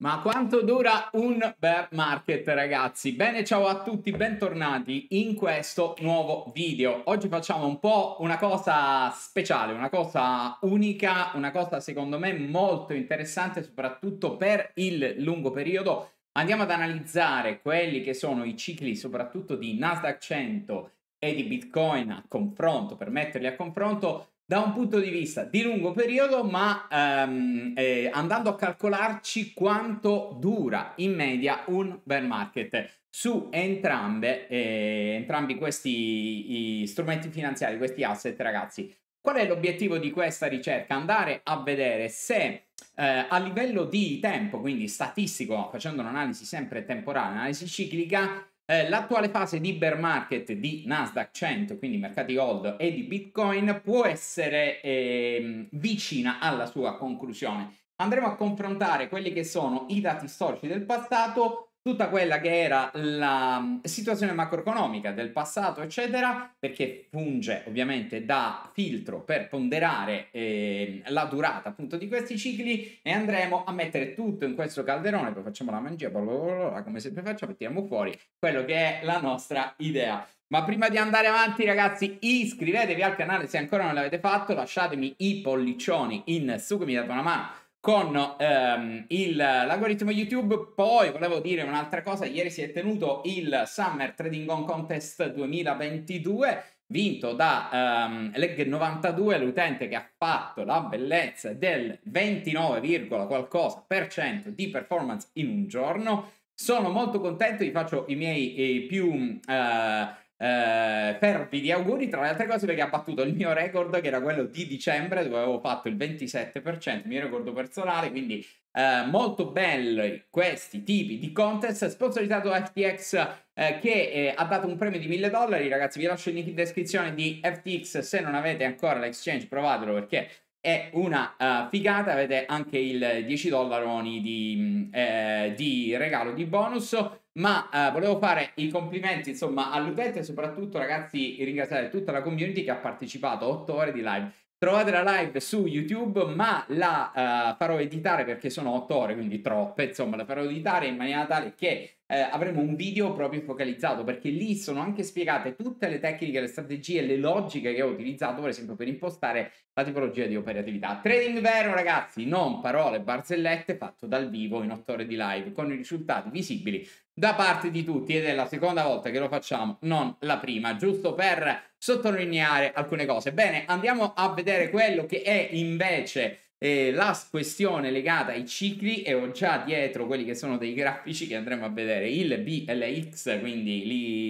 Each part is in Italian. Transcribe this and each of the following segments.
Ma quanto dura un bear market ragazzi? Bene ciao a tutti, bentornati in questo nuovo video. Oggi facciamo un po' una cosa speciale, una cosa unica, una cosa secondo me molto interessante soprattutto per il lungo periodo. Andiamo ad analizzare quelli che sono i cicli soprattutto di Nasdaq 100 e di Bitcoin a confronto, per metterli a confronto da un punto di vista di lungo periodo, ma ehm, eh, andando a calcolarci quanto dura in media un bear market su entrambe, eh, entrambi questi strumenti finanziari, questi asset, ragazzi. Qual è l'obiettivo di questa ricerca? Andare a vedere se eh, a livello di tempo, quindi statistico, facendo un'analisi sempre temporale, un'analisi ciclica, eh, l'attuale fase di bear market di Nasdaq 100, quindi mercati gold e di Bitcoin, può essere eh, vicina alla sua conclusione. Andremo a confrontare quelli che sono i dati storici del passato tutta quella che era la mm, situazione macroeconomica del passato, eccetera, perché funge ovviamente da filtro per ponderare eh, la durata appunto di questi cicli e andremo a mettere tutto in questo calderone, poi facciamo la mangia, bla bla bla, come sempre facciamo, mettiamo fuori quello che è la nostra idea. Ma prima di andare avanti, ragazzi, iscrivetevi al canale se ancora non l'avete fatto, lasciatemi i pollicioni in su che mi date una mano con ehm, il, l'algoritmo YouTube. Poi volevo dire un'altra cosa, ieri si è tenuto il Summer Trading On Contest 2022 vinto da um, ehm, Leg92, l'utente che ha fatto la bellezza del 29, qualcosa per cento di performance in un giorno. Sono molto contento, vi faccio i miei eh, più... Eh, eh, di auguri tra le altre cose perché ha battuto il mio record che era quello di dicembre dove avevo fatto il 27% il mio record personale quindi eh, molto belli questi tipi di contest sponsorizzato da FTX eh, che eh, ha dato un premio di 1000 dollari ragazzi vi lascio il link in descrizione di FTX se non avete ancora l'exchange provatelo perché è una uh, figata avete anche il 10 dollaroni di, mm, eh, di regalo di bonus ma eh, volevo fare i complimenti insomma all'utente e soprattutto ragazzi ringraziare tutta la community che ha partecipato 8 ore di live. Trovate la live su YouTube, ma la uh, farò editare perché sono 8 ore, quindi troppe, insomma, la farò editare in maniera tale che eh, avremo un video proprio focalizzato perché lì sono anche spiegate tutte le tecniche, le strategie, le logiche che ho utilizzato per esempio per impostare la tipologia di operatività. Trading vero ragazzi, non parole barzellette, fatto dal vivo in otto ore di live con i risultati visibili da parte di tutti ed è la seconda volta che lo facciamo, non la prima, giusto per sottolineare alcune cose. Bene, andiamo a vedere quello che è invece e la questione legata ai cicli e ho già dietro quelli che sono dei grafici che andremo a vedere il BLX quindi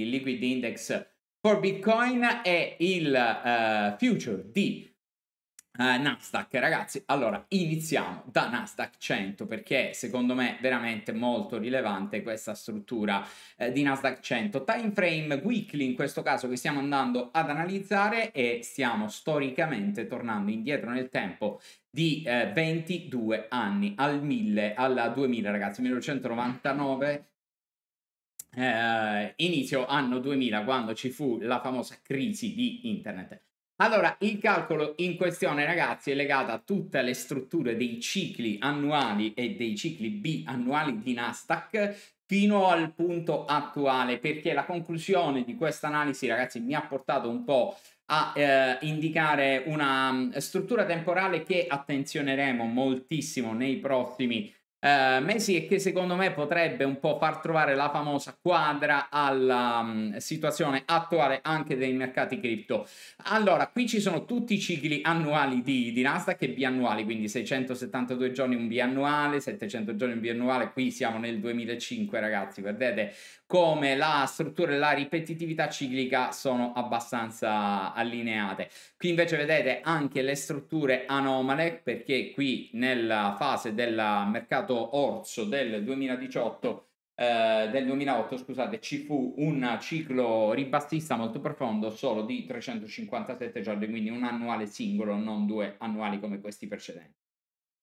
Liquid Index for Bitcoin e il uh, future di eh, Nasdaq, ragazzi, allora iniziamo da Nasdaq 100 perché secondo me è veramente molto rilevante questa struttura eh, di Nasdaq 100. Time frame weekly in questo caso che stiamo andando ad analizzare e stiamo storicamente tornando indietro nel tempo di eh, 22 anni al 1000, alla 2000 ragazzi, 1999 eh, inizio anno 2000 quando ci fu la famosa crisi di internet. Allora, il calcolo in questione, ragazzi, è legato a tutte le strutture dei cicli annuali e dei cicli biannuali di Nasdaq fino al punto attuale, perché la conclusione di questa analisi, ragazzi, mi ha portato un po' a eh, indicare una mm, struttura temporale che attenzioneremo moltissimo nei prossimi Uh, Messi e che secondo me potrebbe un po' far trovare la famosa quadra alla um, situazione attuale anche dei mercati cripto. Allora, qui ci sono tutti i cicli annuali di, di Nasdaq e biannuali, quindi 672 giorni un biannuale, 700 giorni un biannuale, qui siamo nel 2005 ragazzi, vedete come la struttura e la ripetitività ciclica sono abbastanza allineate. Qui invece vedete anche le strutture anomale perché qui nella fase del mercato mercato orso del 2018 eh, del 2008 scusate ci fu un ciclo ribassista molto profondo solo di 357 giorni quindi un annuale singolo non due annuali come questi precedenti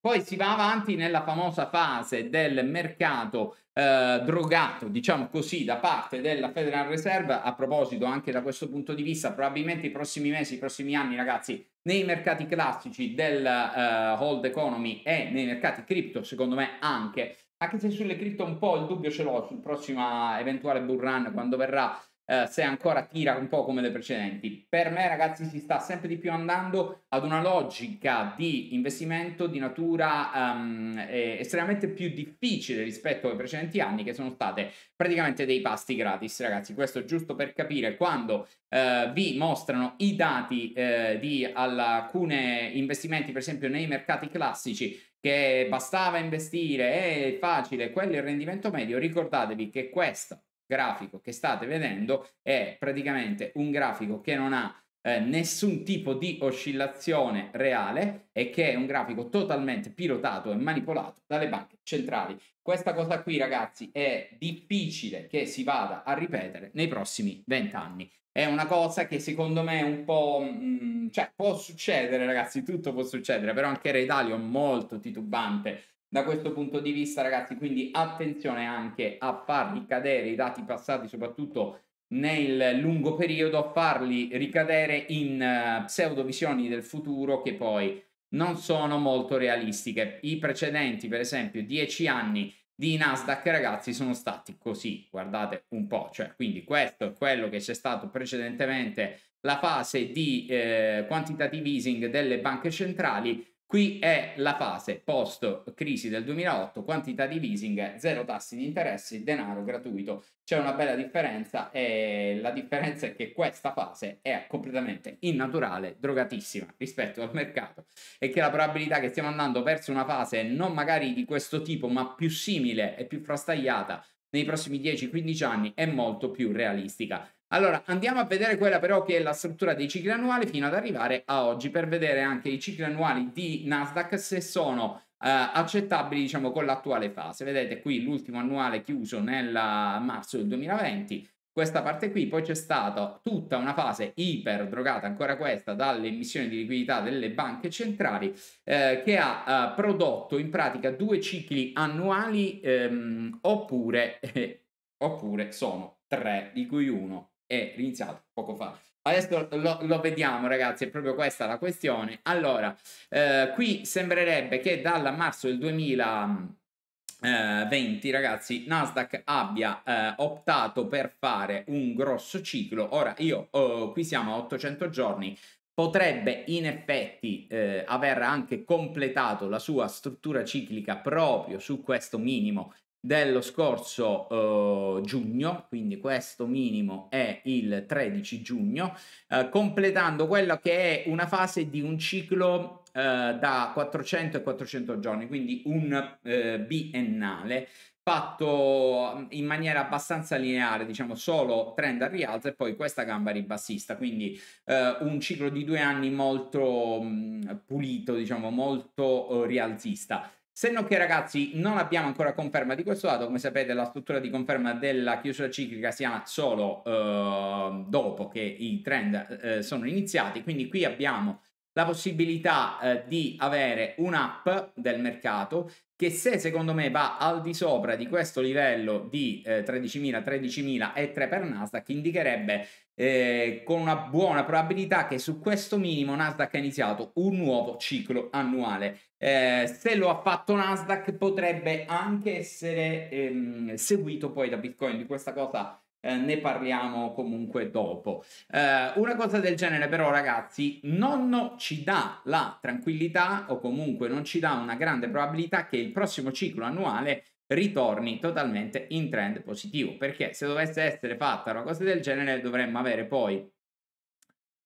poi si va avanti nella famosa fase del mercato eh, drogato, diciamo così, da parte della Federal Reserve. A proposito, anche da questo punto di vista, probabilmente i prossimi mesi, i prossimi anni, ragazzi, nei mercati classici del eh, hold economy e nei mercati cripto, secondo me anche, anche se sulle cripto un po' il dubbio ce l'ho sul prossimo eh, eventuale bull run quando verrà eh, se ancora tira un po' come le precedenti. Per me, ragazzi, si sta sempre di più andando ad una logica di investimento di natura um, estremamente più difficile rispetto ai precedenti anni, che sono state praticamente dei pasti gratis, ragazzi. Questo giusto per capire quando eh, vi mostrano i dati eh, di alcuni investimenti, per esempio nei mercati classici, che bastava investire, è facile, quello è il rendimento medio, ricordatevi che questa grafico che state vedendo è praticamente un grafico che non ha eh, nessun tipo di oscillazione reale e che è un grafico totalmente pilotato e manipolato dalle banche centrali. Questa cosa qui, ragazzi, è difficile che si vada a ripetere nei prossimi vent'anni. È una cosa che secondo me è un po'... Mh, mm, cioè, può succedere, ragazzi, tutto può succedere, però anche Redalio è molto titubante da questo punto di vista, ragazzi. Quindi attenzione anche a far cadere i dati passati, soprattutto nel lungo periodo, a farli ricadere in uh, eh, visioni del futuro che poi non sono molto realistiche. I precedenti, per esempio, 10 anni di Nasdaq, ragazzi, sono stati così, guardate un po', cioè, quindi questo è quello che c'è stato precedentemente la fase di eh, quantitative easing delle banche centrali, Qui è la fase post-crisi del 2008, quantità di leasing, zero tassi di interessi, denaro gratuito. C'è una bella differenza e la differenza è che questa fase è completamente innaturale, drogatissima rispetto al mercato e che la probabilità che stiamo andando verso una fase non magari di questo tipo ma più simile e più frastagliata nei prossimi 10-15 anni è molto più realistica. Allora, andiamo a vedere quella però che è la struttura dei cicli annuali fino ad arrivare a oggi per vedere anche i cicli annuali di Nasdaq se sono eh, accettabili diciamo con l'attuale fase. Vedete qui l'ultimo annuale chiuso nel eh, marzo del 2020, questa parte qui, poi c'è stata tutta una fase iper drogata, ancora questa dalle emissioni di liquidità delle banche centrali eh, che ha eh, prodotto in pratica due cicli annuali ehm, oppure, oppure sono tre, di cui uno è iniziato poco fa. Adesso lo, lo, vediamo, ragazzi, è proprio questa la questione. Allora, eh, qui sembrerebbe che dal marzo del 2020, ragazzi, Nasdaq abbia eh, optato per fare un grosso ciclo. Ora, io oh, qui siamo a 800 giorni, potrebbe in effetti eh, aver anche completato la sua struttura ciclica proprio su questo minimo dello scorso eh, giugno, quindi questo minimo è il 13 giugno, eh, completando quella che è una fase di un ciclo eh, da 400 e 400 giorni, quindi un eh, biennale fatto mm, in maniera abbastanza lineare, diciamo solo trend al rialzo e poi questa gamba ribassista, quindi eh, un ciclo di due anni molto mh, mm, pulito, diciamo molto eh, rialzista. Se non che ragazzi non abbiamo ancora conferma di questo dato, come sapete la struttura di conferma della chiusura ciclica si ha solo eh, dopo che i trend eh, sono iniziati, quindi qui abbiamo la possibilità eh, di avere un'app del mercato che se secondo me va al di sopra di questo livello di eh, 13.000, 13.000 e 3 per Nasdaq indicherebbe eh, con una buona probabilità che su questo minimo Nasdaq ha iniziato un nuovo ciclo annuale. Eh, se lo ha fatto Nasdaq potrebbe anche essere ehm, seguito poi da Bitcoin, di questa cosa eh, ne parliamo comunque dopo. Eh, una cosa del genere però ragazzi non ci dà la tranquillità o comunque non ci dà una grande probabilità che il prossimo ciclo annuale ritorni totalmente in trend positivo perché se dovesse essere fatta una cosa del genere dovremmo avere poi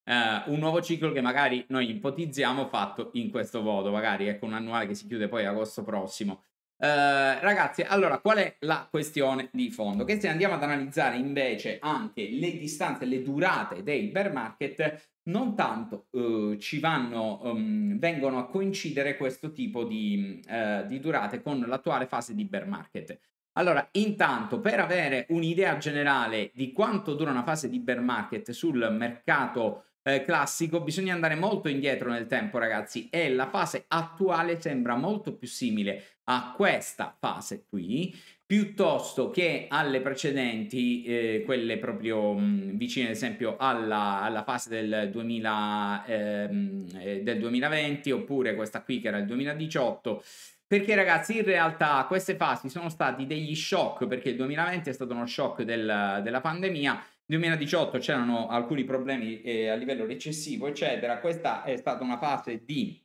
Uh, un nuovo ciclo che magari noi ipotizziamo fatto in questo modo, magari ecco un annuale che si chiude poi agosto prossimo. Eh, ragazzi, allora qual è la questione di fondo? Che se andiamo ad analizzare invece anche le distanze, le durate dei bear market, non tanto eh, ci vanno, um, vengono a coincidere questo tipo di, eh, di durate con l'attuale fase di bear market. Allora, intanto per avere un'idea generale di quanto dura una fase di bear market sul mercato eh, classico, bisogna andare molto indietro nel tempo, ragazzi, e la fase attuale sembra molto più simile a questa fase qui, piuttosto che alle precedenti, eh, quelle proprio mh, mm, vicine ad esempio alla, alla fase del, 2000, ehm, eh, del 2020 oppure questa qui che era il 2018. Perché ragazzi, in realtà queste fasi sono stati degli shock, perché il 2020 è stato uno shock del, della pandemia, 2018 c'erano alcuni problemi eh, a livello recessivo, eccetera. Questa è stata una fase di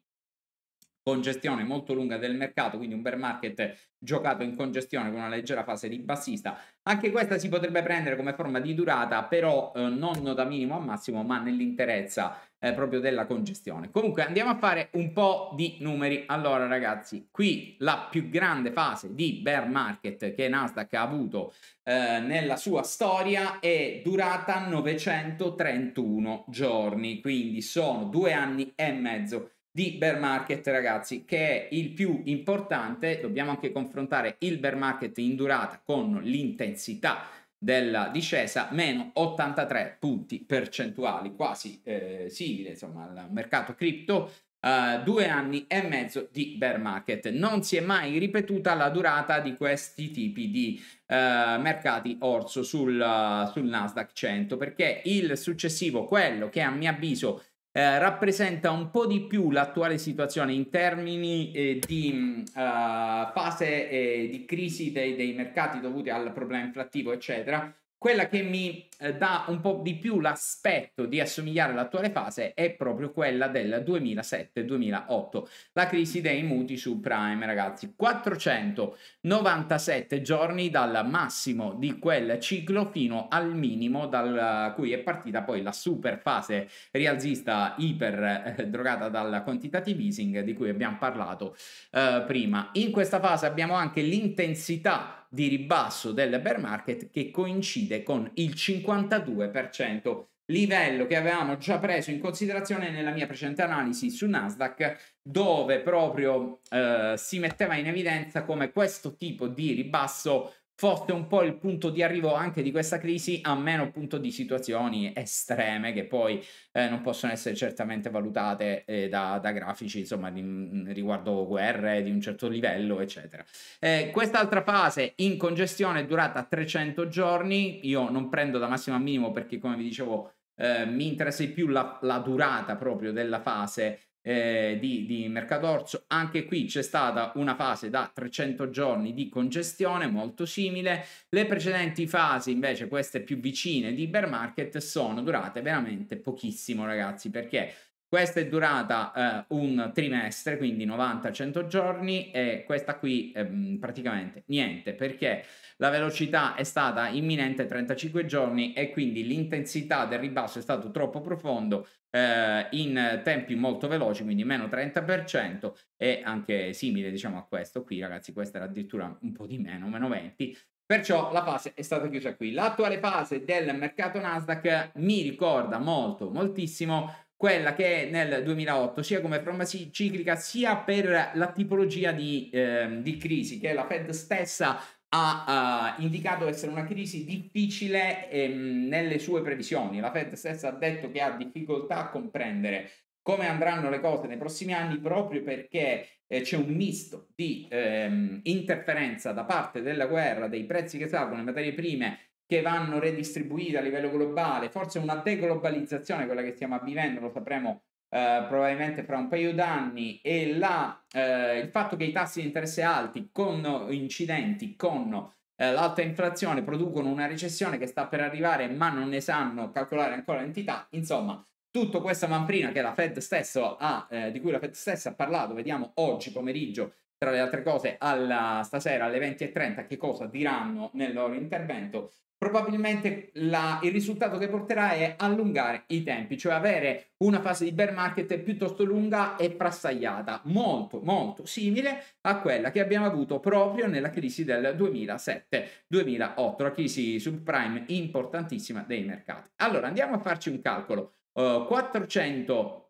congestione molto lunga del mercato, quindi un bear market giocato in congestione con una leggera fase di bassista. Anche questa si potrebbe prendere come forma di durata, però eh, non da minimo a massimo, ma nell'interezza eh, proprio della congestione. Comunque andiamo a fare un po' di numeri. Allora ragazzi, qui la più grande fase di bear market che Nasdaq ha avuto eh, nella sua storia è durata 931 giorni, quindi sono due anni e mezzo di bear market ragazzi che è il più importante dobbiamo anche confrontare il bear market in durata con l'intensità della discesa meno 83 punti percentuali quasi eh, simile insomma al mercato cripto Uh, due anni e mezzo di bear market. Non si è mai ripetuta la durata di questi tipi di uh, mercati orso sul, uh, sul Nasdaq 100 perché il successivo, quello che a mio avviso eh, rappresenta un po' di più l'attuale situazione in termini eh, di uh, fase eh, di crisi dei, dei mercati dovuti al problema inflattivo, eccetera, quella che mi eh, dà un po' di più l'aspetto di assomigliare all'attuale fase è proprio quella del 2007-2008, la crisi dei mutui subprime, ragazzi. 497 giorni dal massimo di quel ciclo fino al minimo dal eh, cui è partita poi la super fase rialzista iper eh, drogata dal quantitative easing di cui abbiamo parlato eh, prima. In questa fase abbiamo anche l'intensità di ribasso del bear market che coincide con il 50 52%, livello che avevamo già preso in considerazione nella mia precedente analisi su Nasdaq, dove proprio eh, si metteva in evidenza come questo tipo di ribasso fosse un po' il punto di arrivo anche di questa crisi, a meno appunto di situazioni estreme che poi eh, non possono essere certamente valutate eh, da, da, grafici, insomma, di, mm, riguardo guerre di un certo livello, eccetera. Eh, quest'altra fase in congestione è durata 300 giorni, io non prendo da massimo a minimo perché come vi dicevo eh, mi interessa di più la, la durata proprio della fase eh, di, di mercato anche qui c'è stata una fase da 300 giorni di congestione molto simile. Le precedenti fasi, invece, queste più vicine di bear market, sono durate veramente pochissimo, ragazzi, perché questa è durata eh, un trimestre, quindi 90-100 giorni e questa qui ehm, praticamente niente perché la velocità è stata imminente 35 giorni e quindi l'intensità del ribasso è stato troppo profondo eh, in tempi molto veloci, quindi meno 30% e anche simile diciamo a questo qui ragazzi, questa era addirittura un po' di meno, meno 20, Perciò la fase è stata chiusa qui. L'attuale fase del mercato Nasdaq mi ricorda molto, moltissimo quella che nel 2008 sia come forma ciclica sia per la tipologia di, eh, di crisi che la Fed stessa ha uh, indicato essere una crisi difficile ehm, nelle sue previsioni. La Fed stessa ha detto che ha difficoltà a comprendere come andranno le cose nei prossimi anni proprio perché eh, c'è un misto di ehm, interferenza da parte della guerra, dei prezzi che salgono, le materie prime che vanno redistribuite a livello globale, forse una deglobalizzazione, quella che stiamo vivendo, lo sapremo eh, probabilmente fra un paio d'anni, e la, eh, il fatto che i tassi di interesse alti con incidenti, con eh, l'alta inflazione, producono una recessione che sta per arrivare, ma non ne sanno calcolare ancora l'entità, insomma, tutto questa manfrina che la Fed stesso ha, eh, di cui la Fed stessa ha parlato, vediamo oggi pomeriggio tra le altre cose alla, stasera alle 20.30 che cosa diranno nel loro intervento, probabilmente la, il risultato che porterà è allungare i tempi, cioè avere una fase di bear market piuttosto lunga e prassagliata, molto molto simile a quella che abbiamo avuto proprio nella crisi del 2007-2008, la crisi subprime importantissima dei mercati. Allora andiamo a farci un calcolo. Uh, eh, 400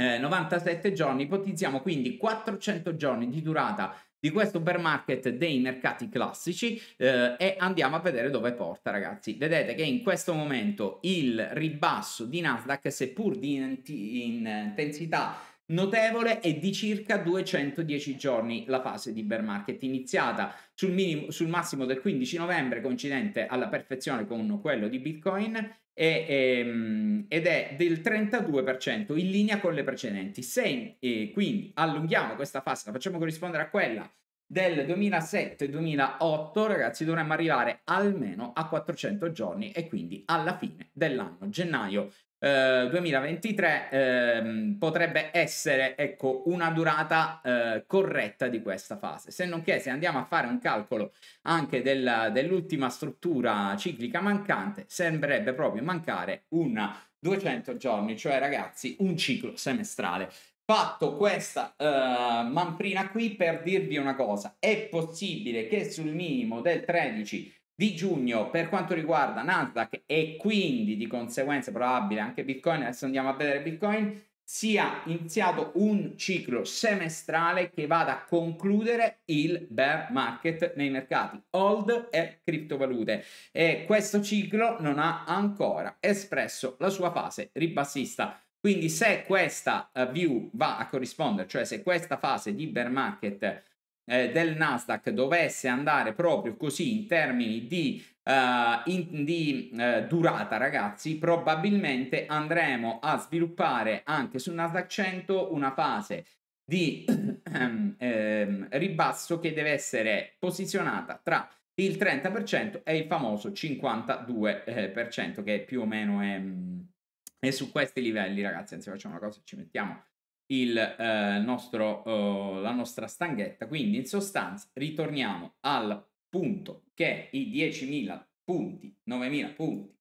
eh, 97 giorni, ipotizziamo quindi 400 giorni di durata di questo bear market dei mercati classici eh, e andiamo a vedere dove porta ragazzi vedete che in questo momento il ribasso di Nasdaq seppur di intensità notevole è di circa 210 giorni la fase di bear market iniziata sul, minimo, sul massimo del 15 novembre coincidente alla perfezione con quello di bitcoin e, e, ehm, ed è del 32% in linea con le precedenti. Se eh, quindi allunghiamo questa fase, la facciamo corrispondere a quella del 2007-2008, ragazzi, dovremmo arrivare almeno a 400 giorni e quindi alla fine dell'anno, gennaio 2023 eh, ehm, potrebbe essere ecco, una durata eh, corretta di questa fase. Se non che se andiamo a fare un calcolo anche del, dell'ultima struttura ciclica mancante, sembrerebbe proprio mancare un 200 giorni, cioè ragazzi un ciclo semestrale. Fatto questa eh, manfrina qui per dirvi una cosa, è possibile che sul minimo del 13 di giugno per quanto riguarda Nasdaq e quindi di conseguenza probabile anche Bitcoin, adesso andiamo a vedere Bitcoin, sia iniziato un ciclo semestrale che vada a concludere il bear market nei mercati hold e criptovalute e questo ciclo non ha ancora espresso la sua fase ribassista. Quindi se questa eh, view va a corrispondere, cioè se questa fase di bear market eh, del Nasdaq dovesse andare proprio così in termini di, uh, in, di uh, durata ragazzi probabilmente andremo a sviluppare anche sul Nasdaq 100 una fase di ehm, ribasso che deve essere posizionata tra il 30% e il famoso 52% eh, che più o meno è, mm, è, su questi livelli ragazzi anzi facciamo una cosa ci mettiamo il, eh, nostro, eh, la nostra stanghetta. Quindi in sostanza ritorniamo al punto che i 10.000 punti, 9.000 punti,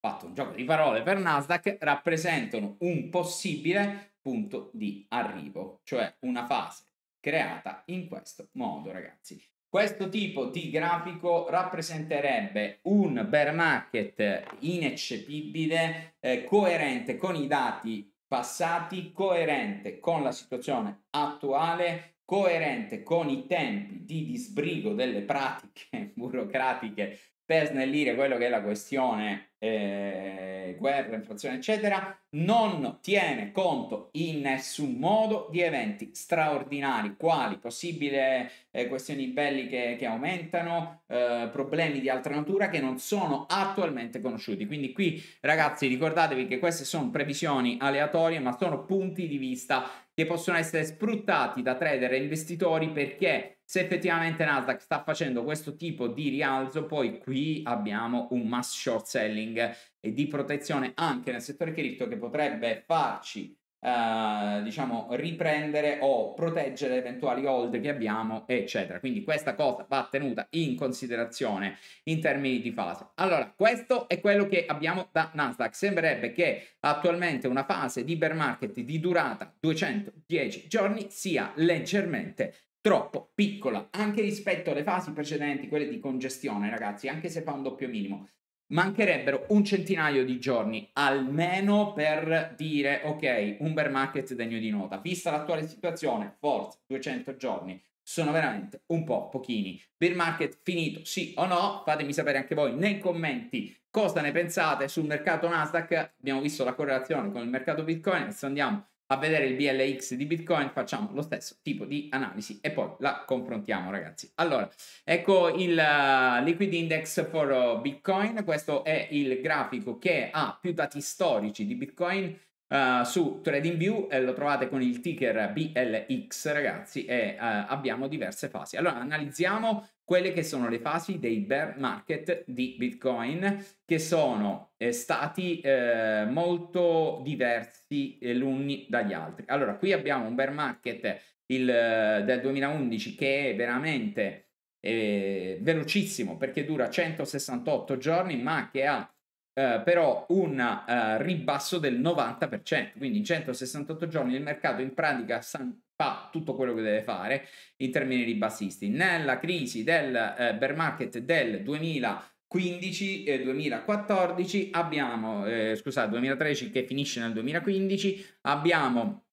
fatto un gioco di parole per Nasdaq, rappresentano un possibile punto di arrivo, cioè una fase creata in questo modo, ragazzi. Questo tipo di grafico rappresenterebbe un bear market ineccepibile, eh, coerente con i dati passati, coerente con la situazione attuale, coerente con i tempi di disbrigo delle pratiche burocratiche per snellire quello che è la questione eh, guerra, inflazione, eccetera, non tiene conto in nessun modo di eventi straordinari, quali possibili eh, questioni belliche che aumentano, eh, problemi di altra natura che non sono attualmente conosciuti. Quindi qui, ragazzi, ricordatevi che queste sono previsioni aleatorie, ma sono punti di vista che possono essere sfruttati da trader e investitori perché se effettivamente Nasdaq sta facendo questo tipo di rialzo, poi qui abbiamo un mass short selling monitoring e di protezione anche nel settore cripto che potrebbe farci Uh, diciamo riprendere o proteggere eventuali hold che abbiamo eccetera quindi questa cosa va tenuta in considerazione in termini di fase allora questo è quello che abbiamo da Nasdaq sembrerebbe che attualmente una fase di bear market di durata 210 giorni sia leggermente troppo piccola anche rispetto alle fasi precedenti quelle di congestione ragazzi anche se fa un doppio minimo mancherebbero un centinaio di giorni almeno per dire ok, un bear market degno di nota. Vista l'attuale situazione, forse 200 giorni sono veramente un po' pochini. Bear market finito, sì o no? Fatemi sapere anche voi nei commenti cosa ne pensate sul mercato Nasdaq. Abbiamo visto la correlazione con il mercato Bitcoin, adesso andiamo a vedere il BLX di Bitcoin, facciamo lo stesso tipo di analisi e poi la confrontiamo ragazzi. Allora, ecco il eh, Liquid Index for eh, Bitcoin, questo è il grafico che ha più dati storici di Bitcoin Uh, su TradingView eh, lo trovate con il ticker BLX ragazzi e uh, abbiamo diverse fasi. Allora analizziamo quelle che sono le fasi dei bear market di Bitcoin che sono eh, stati eh, molto diversi eh, l'uni dagli altri. Allora qui abbiamo un bear market il, del 2011 che è veramente velocissimo perché dura 168 giorni ma che ha eh, però un eh, ribasso del 90%, quindi in 168 giorni il mercato in pratica fa tutto quello che deve fare in termini ribassisti. Nella crisi del eh, bear market del 2000 2015 e 2014 abbiamo, eh, scusate, 2013 che finisce nel 2015, abbiamo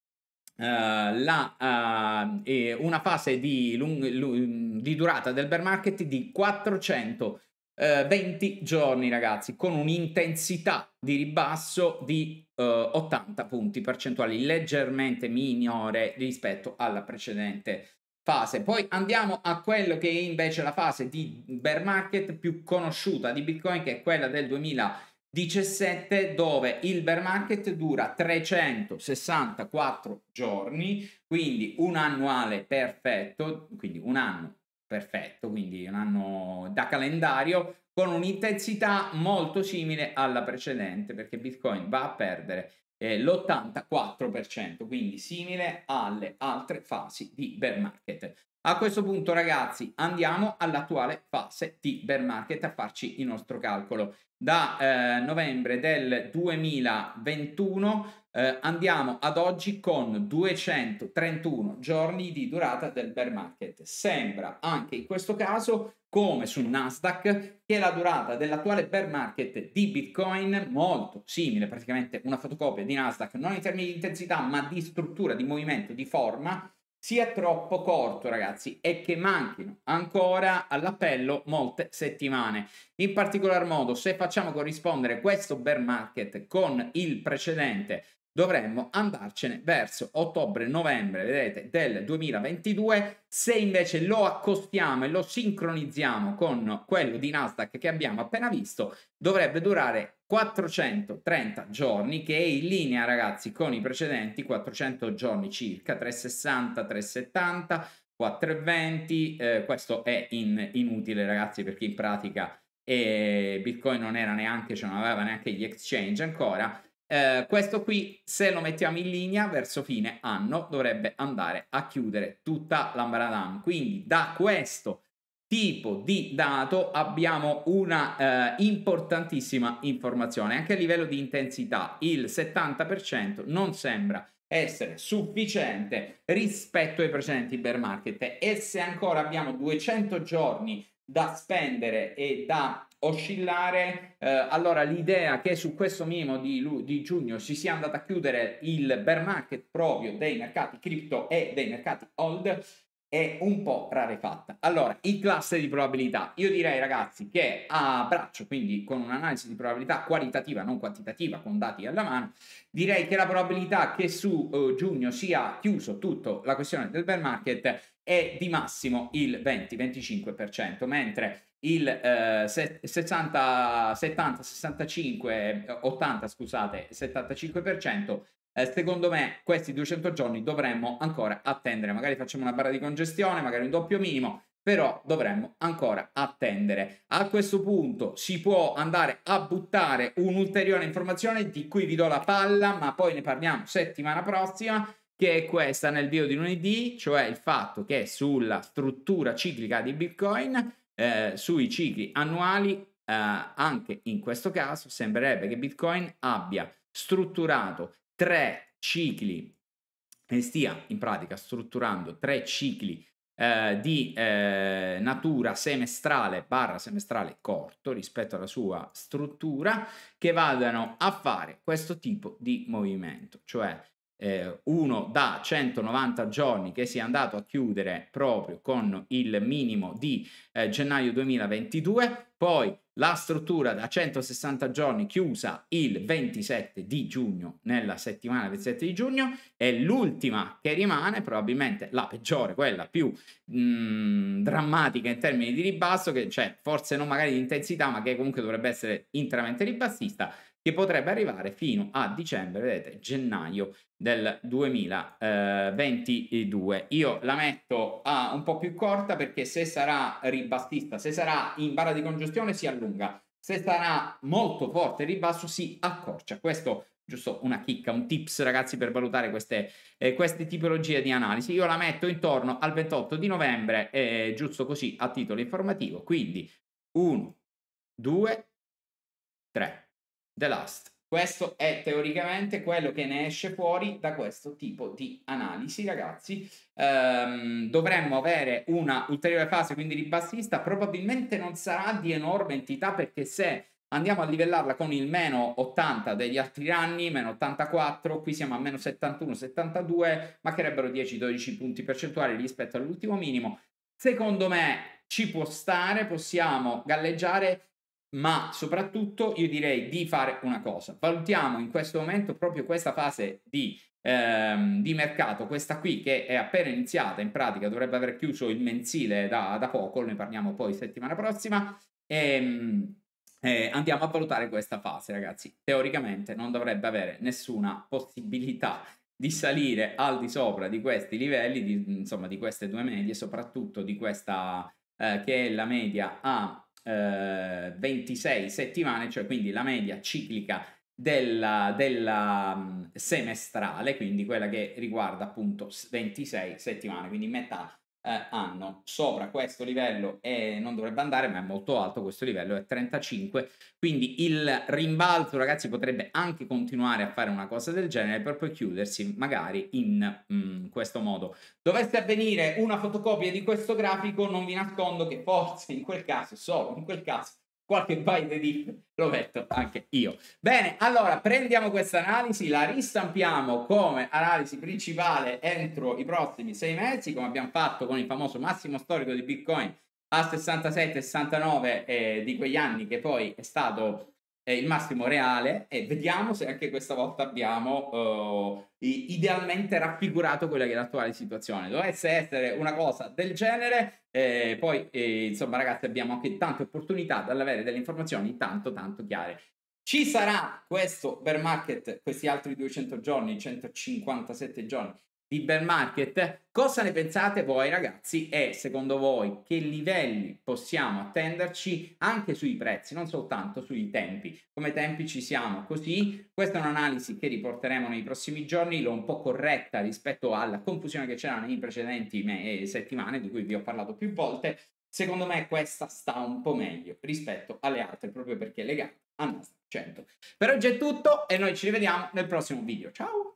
eh, la, eh, una fase di, lung- lung- di durata del bear market di 400 eh, 20 giorni ragazzi, con un'intensità di ribasso di eh, 80 punti percentuali, leggermente minore rispetto alla precedente fase. Poi andiamo a quello che è invece la fase di bear market più conosciuta di Bitcoin, che è quella del 2017, dove il bear market dura 364 giorni, quindi un annuale perfetto, quindi un anno Perfetto, quindi un anno da calendario con un'intensità molto simile alla precedente perché Bitcoin va a perdere eh, l'84%, quindi simile alle altre fasi di bear market. A questo punto ragazzi andiamo all'attuale fase di bear market a farci il nostro calcolo. Da eh, novembre del 2021 eh, andiamo ad oggi con 231 giorni di durata del bear market. Sembra anche in questo caso come sul Nasdaq che la durata dell'attuale bear market di Bitcoin molto simile, praticamente una fotocopia di Nasdaq, non in termini di intensità ma di struttura, di movimento, di forma sia troppo corto, ragazzi, e che manchino ancora all'appello molte settimane. In particolar modo, se facciamo corrispondere questo bear market con il precedente dovremmo andarcene verso ottobre-novembre, vedete, del 2022. Se invece lo accostiamo e lo sincronizziamo con quello di Nasdaq che abbiamo appena visto, dovrebbe durare 430 giorni, che è in linea, ragazzi, con i precedenti 400 giorni circa, 360, 370, 420. Eh, questo è in, inutile, ragazzi, perché in pratica eh, Bitcoin non era neanche, cioè non aveva neanche gli exchange ancora eh, questo qui, se lo mettiamo in linea, verso fine anno dovrebbe andare a chiudere tutta l'ambaradam. Quindi da questo tipo di dato abbiamo una eh, importantissima informazione. Anche a livello di intensità, il 70% non sembra essere sufficiente rispetto ai precedenti bear market e se ancora abbiamo 200 giorni da spendere e da oscillare. Eh, allora l'idea che su questo minimo di, di, giugno si sia andata a chiudere il bear market proprio dei mercati cripto e dei mercati hold è un po' rarefatta. Allora, il cluster di probabilità. Io direi ragazzi che a braccio, quindi con un'analisi di probabilità qualitativa, non quantitativa, con dati alla mano, direi che la probabilità che su eh, giugno sia chiuso tutto la questione del bear market è di massimo il 20-25%, mentre il eh, 60, 70, 65, 80, scusate, 75%, eh, secondo me questi 200 giorni dovremmo ancora attendere, magari facciamo una barra di congestione, magari un doppio minimo, però dovremmo ancora attendere. A questo punto si può andare a buttare un'ulteriore informazione di cui vi do la palla, ma poi ne parliamo settimana prossima che è questa nel video di lunedì, cioè il fatto che sulla struttura ciclica di Bitcoin, eh, sui cicli annuali, eh, anche in questo caso sembrerebbe che Bitcoin abbia strutturato tre cicli e stia in pratica strutturando tre cicli eh, di eh, natura semestrale barra semestrale corto rispetto alla sua struttura che vadano a fare questo tipo di movimento, cioè eh, uno da 190 giorni che si è andato a chiudere proprio con il minimo di eh, gennaio 2022, poi la struttura da 160 giorni chiusa il 27 di giugno, nella settimana del 7 di giugno, e l'ultima che rimane, probabilmente la peggiore, quella più mh, mm, drammatica in termini di ribasso, che cioè forse non magari di intensità, ma che comunque dovrebbe essere interamente ribassista, che potrebbe arrivare fino a dicembre, vedete, gennaio del 2022. Io la metto a un po' più corta perché se sarà ribassista, se sarà in barra di congestione si allunga, se sarà molto forte ribasso si accorcia. Questo giusto una chicca, un tips ragazzi per valutare queste, eh, queste tipologie di analisi. Io la metto intorno al 28 di novembre, eh, giusto così a titolo informativo. Quindi 1, 2, 3. The last questo è teoricamente quello che ne esce fuori da questo tipo di analisi, ragazzi. Ehm, dovremmo avere una ulteriore fase, quindi ribassista, probabilmente non sarà di enorme entità perché se andiamo a livellarla con il meno 80 degli altri anni, meno 84, qui siamo a meno 71, 72, mancherebbero 10-12 punti percentuali rispetto all'ultimo minimo. Secondo me ci può stare, possiamo galleggiare ma soprattutto io direi di fare una cosa. Valutiamo in questo momento proprio questa fase di, ehm, di mercato, questa qui che è appena iniziata, in pratica dovrebbe aver chiuso il mensile da, da poco, ne parliamo poi settimana prossima. E, ehm, eh, andiamo a valutare questa fase, ragazzi. Teoricamente non dovrebbe avere nessuna possibilità di salire al di sopra di questi livelli, di, insomma di queste due medie, soprattutto di questa eh, che è la media a eh, 26 settimane, cioè quindi la media ciclica della, della mm, semestrale, quindi quella che riguarda appunto 26 settimane, quindi metà eh, anno. Sopra questo livello è, non dovrebbe andare, ma è molto alto, questo livello è 35, quindi il rimbalzo ragazzi potrebbe anche continuare a fare una cosa del genere per poi chiudersi magari in mm, questo modo. Dovesse avvenire una fotocopia di questo grafico, non vi nascondo che forse in quel caso, solo in quel caso, qualche paio di dita lo metto anche io. Bene, allora prendiamo questa analisi, la ristampiamo come analisi principale entro i prossimi sei mesi, come abbiamo fatto con il famoso massimo storico di Bitcoin a 67-69 eh, di quegli anni che poi è stato eh, il massimo reale e vediamo se anche questa volta abbiamo eh, idealmente raffigurato quella che è l'attuale situazione. Dovesse essere una cosa del genere, eh, poi eh, insomma ragazzi abbiamo anche tante opportunità dall'avere delle informazioni tanto tanto chiare. Ci sarà questo bear market, questi altri 200 giorni, 157 giorni, di bear market. Cosa ne pensate voi ragazzi e secondo voi che livelli possiamo attenderci anche sui prezzi, non soltanto sui tempi? Come tempi ci siamo così? Questa è un'analisi che riporteremo nei prossimi giorni, l'ho un po' corretta rispetto alla confusione che c'era nei precedenti me- eh, settimane di cui vi ho parlato più volte. Secondo me questa sta un po' meglio rispetto alle altre proprio perché è legata al Nasdaq 100. Per oggi è tutto e noi ci rivediamo nel prossimo video. Ciao!